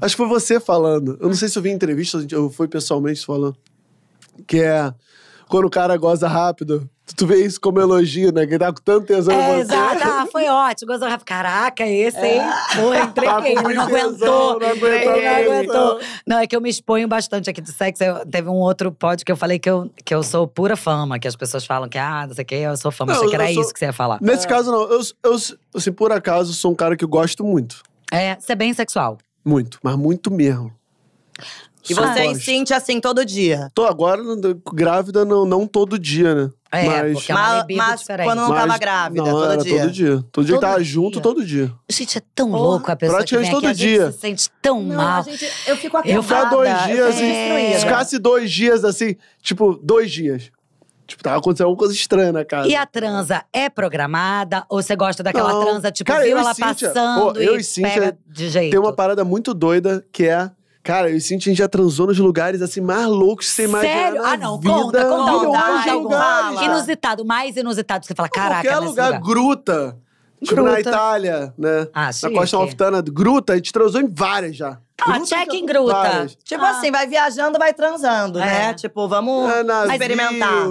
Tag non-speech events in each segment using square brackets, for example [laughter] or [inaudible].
Acho que foi você falando. Eu não sei se eu vi entrevista eu fui pessoalmente falando. Que é quando o cara goza rápido. Tu vê isso como elogio, né? Que tá com tanto tesão é, você. Exato, ah, foi ótimo. Gozou rápido. Caraca, esse, hein? É. Pô, entreguei, tá não aguentou. Não aguentou, não aguentou. Não, é que eu me exponho bastante aqui do sexo. Eu, teve um outro pod que eu falei que eu, que eu sou pura fama, que as pessoas falam que, ah, não sei o que, eu sou fama. Não, Achei que era sou... isso que você ia falar. Nesse é. caso, não. Eu, eu, eu, assim, por acaso, sou um cara que eu gosto muito. É, você é bem sexual. Muito, mas muito mesmo. E você gosto. sente assim todo dia? Tô agora grávida, não, não todo dia, né? É, mas, é uma mas quando não tava grávida, não, todo, é, dia. todo dia. Todo dia. Todo tava dia. junto, todo dia. Gente, é tão oh, louco a pessoa que vem aqui, todo a dia. gente se sente tão não, mal. Gente, eu fico aqui. Eu ficar dois dias, é. e, se ficasse dois dias assim, tipo, dois dias. Tipo, tava acontecendo alguma coisa estranha na casa. E a transa é programada? Ou você gosta daquela não. transa, tipo, cara, viu ela Cíntia, passando pô, eu e, e Cíntia, pega de jeito? Tem uma parada muito doida que é… Cara, eu e Cintia, a gente já transou nos lugares assim mais loucos sem mais Sério? Ah, não, vida. conta, conta, conta, conta, lugares, Inusitado, mais inusitado. Você fala, caraca, Qualquer lugar, lugar, gruta. Tipo na Itália, né? Ah, sim. Na Costa Malfitana, gruta, a gente transou em várias já. Ah, gruta, check em gruta. Várias. Tipo ah. assim, vai viajando, vai transando, é. né? Tipo, vamos é, navio. experimentar.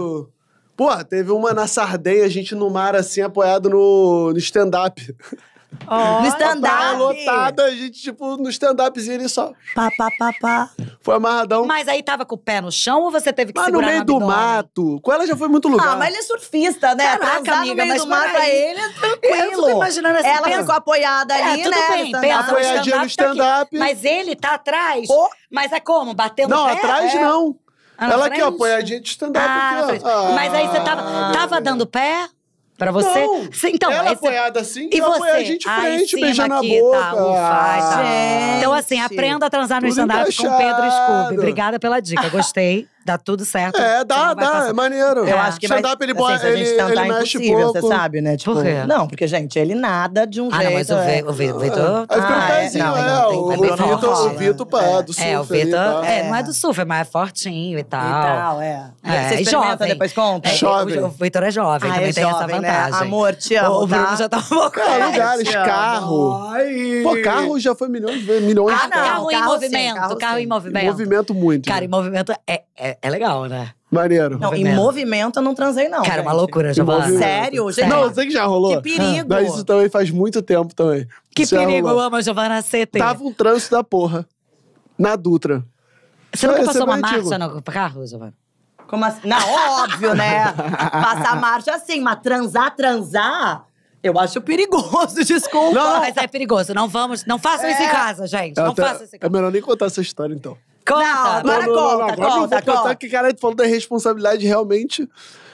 Pô, teve uma na Sardenha, a gente no mar, assim, apoiado no, no stand-up. Oh, no stand-up. Tá lotada, a gente, tipo, no stand-upzinho ali só. Pá, pá, pá, pá. Foi amarradão. Mas aí tava com o pé no chão ou você teve que mas segurar no meio no do mato. Com ela já foi muito lugar. Ah, mas ele é surfista, né? Caraca, Caraca amiga, mas para ele é tranquilo. Eu imaginando assim. Ela pensa... ficou apoiada é, ali, tudo né? Bem, tá pensa, apoiadinha no tá stand-up. Tá mas ele tá atrás. Pô. Mas é como? Batendo Não, pé? atrás é. não. Ah, ela aqui, ó, é apoiadinha de stand-up. Ah, aqui, Ah, mas aí você tava, ah, tava dando pé? Para você. Não, então, ela esse... apoiada assim, e você? a gente Ai, frente, beijando aqui, a boca. Tá, ufa, ah, tá. Então, assim, aprenda a transar no stand-up com Pedro Scooby. Obrigada pela dica, gostei dá tudo certo. É, dá, dá, é maneiro. Eu é. acho que vai, stand-up, ele, assim, ele, tá ele, ele mexe impossível, pouco. Você sabe, né? Tipo, Por quê? Não, porque, gente, ele nada de um ah, jeito. Ah, mas o é. Vitor… Ah, tá é. Ah, é, não, não, é, o, Vitor, o Vitor pá, é. do surf. É, o Vitor, é, não é do surf, mas é fortinho e tal. E tal, é. é. jovem. depois conta? É, jovem. O Vitor é jovem, ah, também tem essa né? vantagem. Amor, te amo, O Bruno tá? já tá um pouco… É, lugares, carro. Pô, carro já foi milhões ah, de vezes, milhões de carro em movimento, carro em movimento. Movimento muito. Cara, em movimento é é, é, legal, né? Maneiro. Não, tá em movimento eu não transei, não. Cara, é uma loucura, já Sério, gente. Não, sei que já rolou. Que perigo. Mas isso também faz muito tempo também. Que perigo, eu amo a Giovanna CT. Tava um trânsito da porra. Na Dutra. Você nunca é passou uma marcha no carro, Giovanna? Como assim? Não, óbvio, né? [laughs] Passar marcha assim, mas transar, transar. Eu acho perigoso, [laughs] desculpa. Não, mas é perigoso. Não vamos, não façam é. isso em casa, gente. Eu não façam isso em casa. É melhor nem contar essa história, então. Conta, não, agora não, não, conta, agora conta, eu vou conta. que, cara, falou da responsabilidade realmente...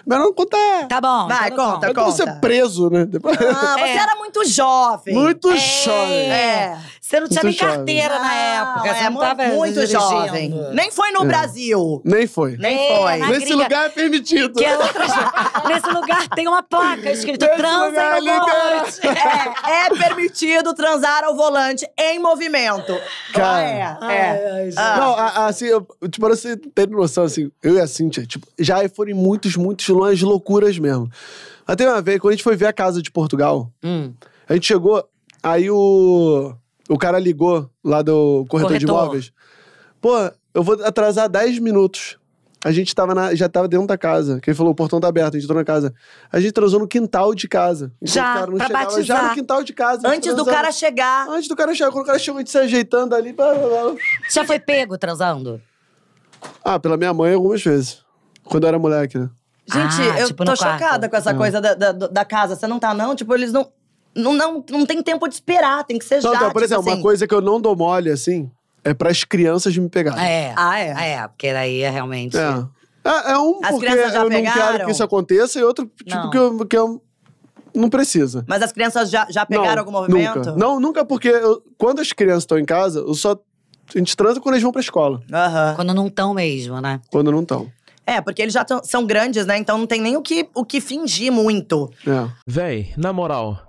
Mas não conta. Tá bom. Vai, então conta, conta. conta. você preso, né? Ah, você é. era muito jovem. Muito é. jovem. É. Você não tinha muito nem jovem. carteira não, na ah, época. Você é, não tava muito dirigindo. jovem. Nem foi no é. Brasil. Nem foi. Nem é, foi. Nesse gringa, lugar é permitido. Que é Nesse lugar tem uma placa escrito transa ao é volante. É, permitido transar ao volante em movimento. Cara, ah, é. é. ah. Não, ah, ah, assim, eu, tipo, pra você ter noção, assim, eu e a Cintia, tipo, já foram muitos, muitos longe loucuras mesmo. Até uma vez, quando a gente foi ver a casa de Portugal, hum. a gente chegou, aí o, o cara ligou lá do corretor, corretor. de imóveis. Pô, eu vou atrasar 10 minutos. A gente tava na, já tava dentro da casa. Quem falou, o portão tá aberto, a gente entrou na casa. A gente transou no quintal de casa. Então, já, o pra chegava, batizar. Já no quintal de casa. Antes transava. do cara chegar. Antes do cara chegar. Quando o cara chegou, a gente se ajeitando ali. Blá, blá, blá. Já foi pego transando? Ah, pela minha mãe algumas vezes. Quando eu era moleque, né? Gente, ah, eu tipo tô chocada com essa é. coisa da, da, da casa. Você não tá, não? Tipo, eles não não, não, não tem tempo de esperar, tem que ser não, então, já. Então, por tipo exemplo, assim. uma coisa que eu não dou mole, assim, é para as crianças me pegarem. É. Ah, é? Ah, é, porque daí é realmente. É. É, é um as porque eu não quero que isso aconteça, e outro, tipo, não. que eu, que eu não precisa. Mas as crianças já, já pegaram não, algum movimento? Nunca. Não, nunca, porque eu, quando as crianças estão em casa, eu só. A gente transa quando eles vão pra escola. Uhum. Quando não estão mesmo, né? Quando não estão. É, porque eles já tão, são grandes, né? Então não tem nem o que, o que fingir muito. É. Véi, na moral,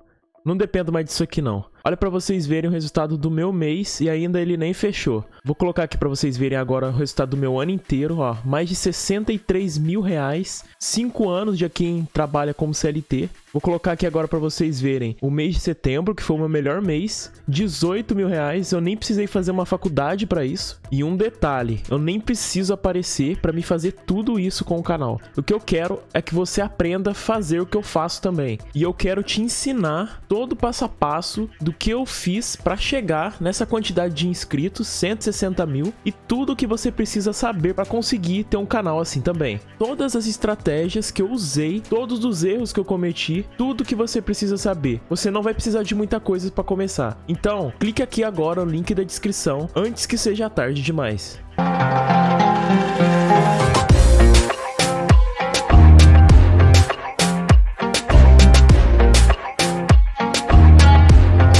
não dependo mais disso aqui, não. Olha para vocês verem o resultado do meu mês e ainda ele nem fechou. Vou colocar aqui para vocês verem agora o resultado do meu ano inteiro, ó. Mais de 63 mil reais, 5 anos de quem trabalha como CLT. Vou colocar aqui agora para vocês verem o mês de setembro, que foi o meu melhor mês, 18 mil reais. Eu nem precisei fazer uma faculdade para isso. E um detalhe, eu nem preciso aparecer para me fazer tudo isso com o canal. O que eu quero é que você aprenda a fazer o que eu faço também. E eu quero te ensinar todo o passo a passo do que eu fiz para chegar nessa quantidade de inscritos, 160 mil, e tudo o que você precisa saber para conseguir ter um canal assim também. Todas as estratégias que eu usei, todos os erros que eu cometi, tudo que você precisa saber. Você não vai precisar de muita coisa para começar. Então, clique aqui agora no link da descrição antes que seja tarde demais. Música